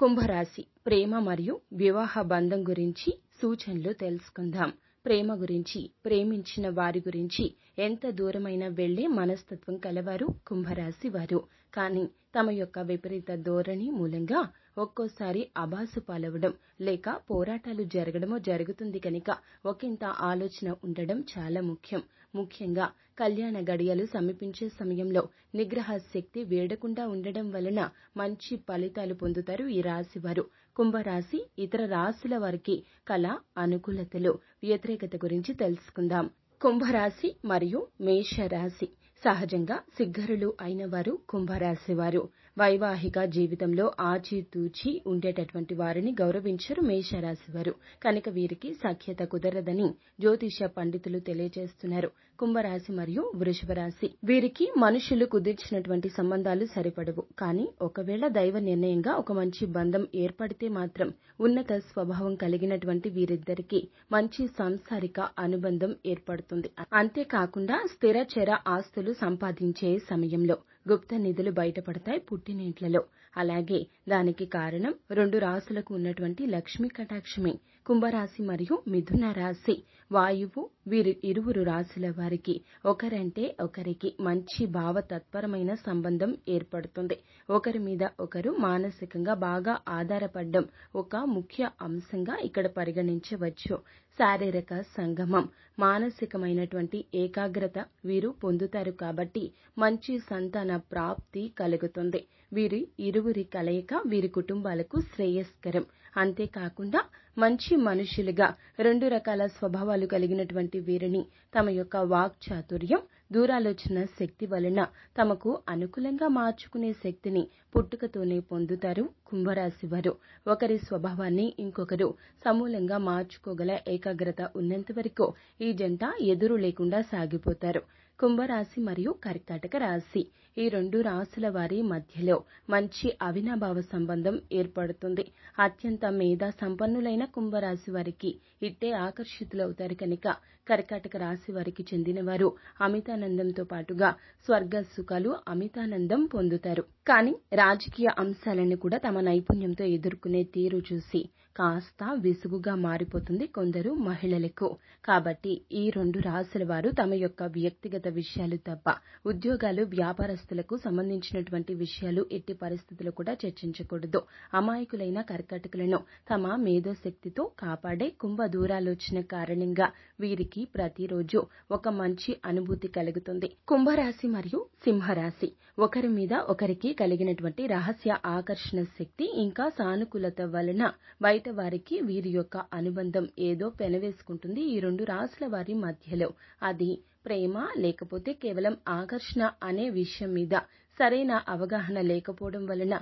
కుంభరాశి ప్రేమ మరియు వివాహ బంధం గురించి సూచనలు తెలుసుకుందాం ప్రేమ గురించి ప్రేమించిన వారి గురించి ఎంత దూరమైన వెళ్లే మనస్తత్వం కలవారు కుంభరాశి వారు కానీ తమ యొక్క విపరీత ధోరణి మూలంగా ఒక్కోసారి అబాసు పాలవడం లేక పోరాటాలు జరగడమో జరుగుతుంది కనుక ఒకంత ఆలోచన ఉండడం చాలా ముఖ్యం ముఖ్యంగా కళ్యాణ గడియలు సమీపించే సమయంలో నిగ్రహ శక్తి వేడకుండా ఉండడం వలన మంచి ఫలితాలు పొందుతారు ఈ రాశివారు కుంభరాశి ఇతర రాశుల వారికి కళ అనుకూలతలు వ్యతిరేకత గురించి తెలుసుకుందాం కుంభరాశి మరియు మేషరాశి సహజంగా సిగ్గరులు అయిన వారు కుంభరాశి వారు వైవాహిక జీవితంలో ఆచితూచి ఉండేటటువంటి వారిని గౌరవించరు మేషరాశి వారు కనుక వీరికి సఖ్యత కుదరదని జ్యోతిష పండితులు తెలియజేస్తున్నారు కుంభరాశి మరియు వృషభ రాశి వీరికి మనుషులు కుదిర్చినటువంటి సంబంధాలు సరిపడవు కానీ ఒకవేళ దైవ నిర్ణయంగా ఒక మంచి బంధం ఏర్పడితే మాత్రం ఉన్నత స్వభావం కలిగినటువంటి వీరిద్దరికీ మంచి సాంసారిక అనుబంధం ఏర్పడుతుంది అంతేకాకుండా స్థిర చర ఆస్తులు సంపాదించే సమయంలో గుప్త నిధులు బయటపడతాయి పుట్టినింట్లలో అలాగే దానికి కారణం రెండు రాసులకు ఉన్నటువంటి లక్ష్మీ కటాక్షమే కుంభరాశి మరియు మిథున రాశి వాయువు వీరి ఇరువురు రాశుల వారికి ఒకరంటే ఒకరికి మంచి భావతత్పరమైన సంబంధం ఏర్పడుతుంది ఒకరి మీద ఒకరు మానసికంగా బాగా ఆధారపడడం ఒక ముఖ్య అంశంగా ఇక్కడ పరిగణించవచ్చు శారీరక సంగమం మానసికమైనటువంటి ఏకాగ్రత వీరు పొందుతారు కాబట్టి మంచి సంతాన ప్రాప్తి కలుగుతుంది వీరి ఇరువురి కలయిక వీరి కుటుంబాలకు శ్రేయస్కరం అంతేకాకుండా మంచి మనుషులుగా రెండు రకాల స్వభావాలు కలిగినటువంటి వీరిని తమ యొక్క వాక్చాతుర్యం దూరాలోచన శక్తి వలన తమకు అనుకూలంగా మార్చుకునే శక్తిని పుట్టుకతోనే పొందుతారు కుంభరాశి వారు ఒకరి స్వభావాన్ని ఇంకొకరు సమూలంగా మార్చుకోగల ఏకాగ్రత ఉన్నంత వరకు ఈ జంట ఎదురు లేకుండా సాగిపోతారు కుంభరాశి మరియు కర్కాటక రాశి ఈ రెండు రాశుల వారి మధ్యలో మంచి అవినాభావ సంబంధం ఏర్పడుతుంది అత్యంత మేధా సంపన్నులైన కుంభరాశి వారికి ఇట్టే ఆకర్షితులవుతారు కనుక కర్కాటక రాశి వారికి చెందినవారు అమితానందంతో పాటుగా స్వర్గ సుఖాలు అమితానందం పొందుతారు కానీ రాజకీయ అంశాలను కూడా తమ నైపుణ్యంతో ఎదుర్కొనే తీరు చూసి కాస్త విసుగుగా మారిపోతుంది కొందరు మహిళలకు కాబట్టి ఈ రెండు రాశుల వారు తమ యొక్క వ్యక్తిగత విషయాలు తప్ప ఉద్యోగాలు వ్యాపార ఉద్యోగస్తులకు సంబంధించినటువంటి విషయాలు ఎట్టి పరిస్థితుల్లో కూడా చర్చించకూడదు అమాయకులైన కర్కాటకులను తమ మేధోశక్తితో కాపాడే కుంభ దూరాలోచన కారణంగా వీరికి ప్రతిరోజు ఒక మంచి అనుభూతి కలుగుతుంది కుంభరాశి మరియు సింహరాశి ఒకరి మీద ఒకరికి కలిగినటువంటి రహస్య ఆకర్షణ శక్తి ఇంకా సానుకూలత వలన బయట వారికి వీరి యొక్క అనుబంధం ఏదో పెనవేసుకుంటుంది ఈ రెండు రాశుల వారి మధ్యలో అది ప్రేమ లేకపోతే కేవలం ఆకర్షణ అనే విషయం మీద సరైన అవగాహన లేకపోవడం వలన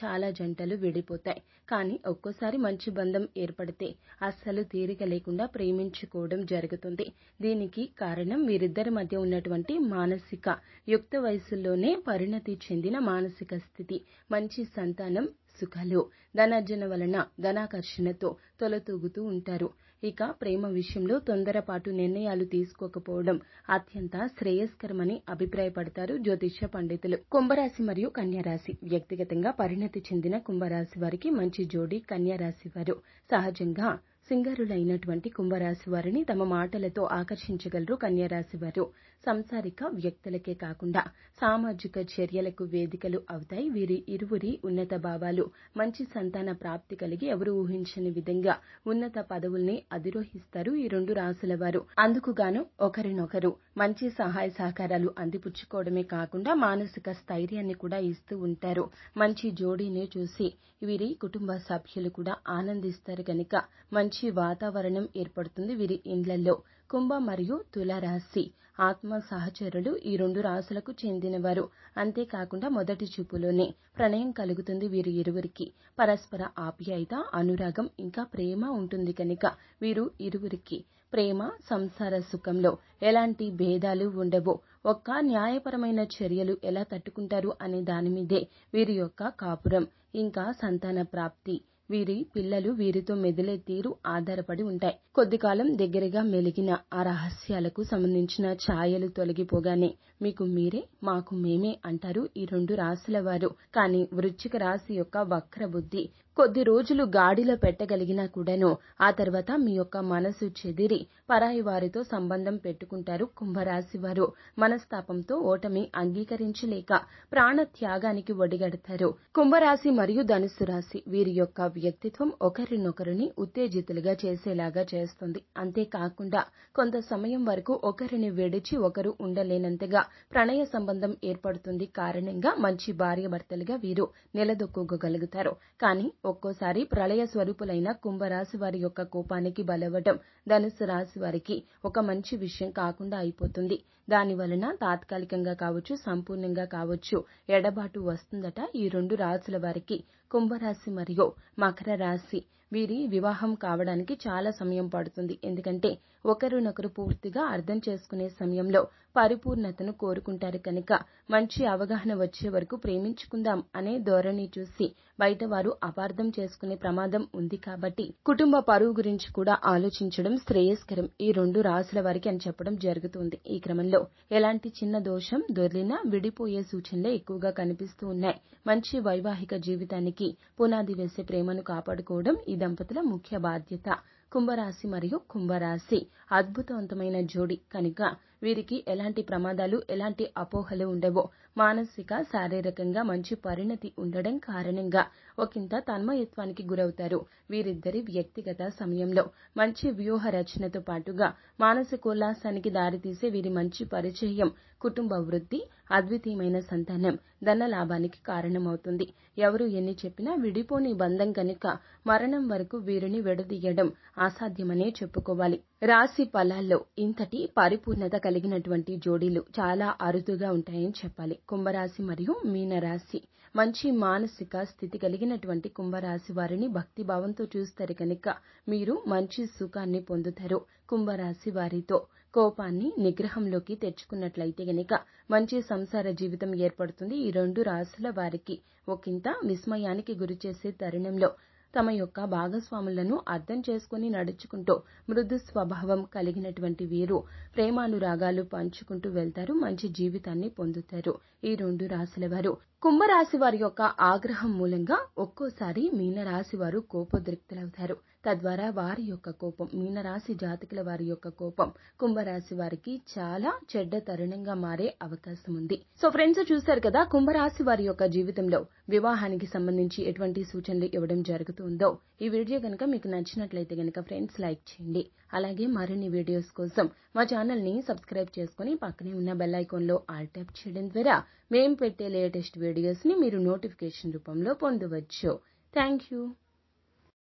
చాలా జంటలు విడిపోతాయి కానీ ఒక్కోసారి మంచి బంధం ఏర్పడితే అస్సలు తీరిక లేకుండా ప్రేమించుకోవడం జరుగుతుంది దీనికి కారణం వీరిద్దరి మధ్య ఉన్నటువంటి మానసిక యుక్త వయసులోనే పరిణతి చెందిన మానసిక స్థితి మంచి సంతానం సుఖాలు ధనార్జన వలన ధనాకర్షణతో తొలతూగుతూ ఉంటారు ఇక ప్రేమ విషయంలో తొందరపాటు నిర్ణయాలు తీసుకోకపోవడం అత్యంత శ్రేయస్కరమని అభిప్రాయపడతారు జ్యోతిష పండితులు కుంభరాశి మరియు కన్యారాశి వ్యక్తిగతంగా పరిణతి చెందిన కుంభరాశి వారికి మంచి జోడి కన్యారాశి వారు సహజంగా సింగరులైనటువంటి కుంభరాశి వారిని తమ మాటలతో ఆకర్షించగలరు కన్యరాశి వారు సంసారిక వ్యక్తులకే కాకుండా సామాజిక చర్యలకు వేదికలు అవుతాయి వీరి ఇరువురి ఉన్నత భావాలు మంచి సంతాన ప్రాప్తి కలిగి ఎవరు ఊహించని విధంగా ఉన్నత పదవుల్ని అధిరోహిస్తారు ఈ రెండు రాశుల వారు అందుకుగాను ఒకరినొకరు మంచి సహాయ సహకారాలు అందిపుచ్చుకోవడమే కాకుండా మానసిక స్థైర్యాన్ని కూడా ఇస్తూ ఉంటారు మంచి జోడీని చూసి వీరి కుటుంబ సభ్యులు కూడా ఆనందిస్తారు కనుక మంచి మంచి వాతావరణం ఏర్పడుతుంది వీరి ఇండ్లలో కుంభ మరియు తులారాశి ఆత్మ సహచరులు ఈ రెండు రాసులకు చెందినవారు అంతేకాకుండా మొదటి చూపులోనే ప్రణయం కలుగుతుంది వీరి ఇరువురికి పరస్పర ఆప్యాయత అనురాగం ఇంకా ప్రేమ ఉంటుంది కనుక వీరు ఇరువురికి ప్రేమ సంసార సుఖంలో ఎలాంటి భేదాలు ఉండవు ఒక్క న్యాయపరమైన చర్యలు ఎలా తట్టుకుంటారు అనే దాని మీదే వీరి యొక్క కాపురం ఇంకా సంతాన ప్రాప్తి వీరి పిల్లలు వీరితో మెదిలే తీరు ఆధారపడి ఉంటాయి కొద్దికాలం దగ్గరగా మెలిగిన ఆ రహస్యాలకు సంబంధించిన ఛాయలు తొలగిపోగానే మీకు మీరే మాకు మేమే అంటారు ఈ రెండు రాశుల వారు కానీ వృశ్చిక రాశి యొక్క వక్ర బుద్ధి కొద్ది రోజులు గాడిలో పెట్టగలిగినా కూడాను ఆ తర్వాత మీ యొక్క మనసు చెదిరి పరాయి వారితో సంబంధం పెట్టుకుంటారు కుంభరాశి వారు మనస్తాపంతో ఓటమి అంగీకరించలేక ప్రాణ త్యాగానికి ఒడిగడతారు కుంభరాశి మరియు ధనుసు రాశి వీరి యొక్క వ్యక్తిత్వం ఒకరినొకరిని ఉత్తేజితులుగా చేసేలాగా చేస్తుంది అంతేకాకుండా కొంత సమయం వరకు ఒకరిని విడిచి ఒకరు ఉండలేనంతగా ప్రణయ సంబంధం ఏర్పడుతుంది కారణంగా మంచి భార్యాభర్తలుగా వీరు నిలదొక్కుకోగలుగుతారు కానీ ఒక్కోసారి ప్రళయ స్వరూపులైన కుంభరాశి వారి యొక్క కోపానికి బలవటం ధనుసు రాశి వారికి ఒక మంచి విషయం కాకుండా అయిపోతుంది దాని వలన తాత్కాలికంగా కావచ్చు సంపూర్ణంగా కావచ్చు ఎడబాటు వస్తుందట ఈ రెండు రాశుల వారికి కుంభరాశి మరియు మకర రాశి వీరి వివాహం కావడానికి చాలా సమయం పడుతుంది ఎందుకంటే ఒకరినొకరు పూర్తిగా అర్థం చేసుకునే సమయంలో పరిపూర్ణతను కోరుకుంటారు కనుక మంచి అవగాహన వచ్చే వరకు ప్రేమించుకుందాం అనే ధోరణి చూసి బయట వారు అపార్థం చేసుకునే ప్రమాదం ఉంది కాబట్టి కుటుంబ పరువు గురించి కూడా ఆలోచించడం శ్రేయస్కరం ఈ రెండు రాసుల వారికి అని చెప్పడం జరుగుతుంది ఈ క్రమంలో ఎలాంటి చిన్న దోషం దొర్లినా విడిపోయే సూచనలే ఎక్కువగా కనిపిస్తూ ఉన్నాయి మంచి వైవాహిక జీవితానికి పునాది వేసే ప్రేమను కాపాడుకోవడం ఇది దంపతుల ముఖ్య బాధ్యత కుంభరాశి మరియు కుంభరాశి అద్భుతవంతమైన జోడి కనుక వీరికి ఎలాంటి ప్రమాదాలు ఎలాంటి అపోహలు ఉండవు మానసిక శారీరకంగా మంచి పరిణతి ఉండడం కారణంగా ఒకంత తన్మయత్వానికి గురవుతారు వీరిద్దరి వ్యక్తిగత సమయంలో మంచి వ్యూహ రచనతో పాటుగా మానసికోల్లాసానికి దారితీసే వీరి మంచి పరిచయం కుటుంబ వృద్ధి అద్వితీయమైన సంతానం ధన లాభానికి కారణమవుతుంది ఎవరు ఎన్ని చెప్పినా విడిపోని బంధం కనుక మరణం వరకు వీరిని విడదీయడం అసాధ్యమనే చెప్పుకోవాలి రాశి ఫలాల్లో ఇంతటి పరిపూర్ణత కలిగినటువంటి జోడీలు చాలా అరుదుగా ఉంటాయని చెప్పాలి కుంభరాశి మరియు మీనరాశి మంచి మానసిక స్థితి కలిగినటువంటి కుంభరాశి వారిని భక్తి భావంతో చూస్తారు కనుక మీరు మంచి సుఖాన్ని పొందుతారు కుంభరాశి వారితో కోపాన్ని నిగ్రహంలోకి తెచ్చుకున్నట్లయితే గనక మంచి సంసార జీవితం ఏర్పడుతుంది ఈ రెండు రాశుల వారికి ఒకంత విస్మయానికి గురిచేసే తరుణంలో తమ యొక్క భాగస్వాములను అర్థం చేసుకుని నడుచుకుంటూ మృదు స్వభావం కలిగినటువంటి వీరు ప్రేమానురాగాలు పంచుకుంటూ వెళ్తారు మంచి జీవితాన్ని పొందుతారు ఈ రెండు రాశుల వారు కుంభరాశి వారి యొక్క ఆగ్రహం మూలంగా ఒక్కోసారి మీనరాశి వారు కోపోద్రిక్తులవుతారు తద్వారా వారి యొక్క కోపం మీనరాశి జాతకుల వారి యొక్క కోపం కుంభరాశి వారికి చాలా చెడ్డ తరుణంగా మారే అవకాశం ఉంది సో ఫ్రెండ్స్ చూశారు కదా కుంభరాశి వారి యొక్క జీవితంలో వివాహానికి సంబంధించి ఎటువంటి సూచనలు ఇవ్వడం జరుగుతుందో ఈ వీడియో కనుక మీకు నచ్చినట్లయితే కనుక ఫ్రెండ్స్ లైక్ చేయండి అలాగే మరిన్ని వీడియోస్ కోసం మా ఛానల్ ని సబ్స్క్రైబ్ చేసుకుని పక్కనే ఉన్న బెల్ ఐకాన్ లో ఆల్ ట్యాప్ చేయడం ద్వారా మేము పెట్టే లేటెస్ట్ వీడియోస్ని మీరు నోటిఫికేషన్ రూపంలో పొందవచ్చు థ్యాంక్ యూ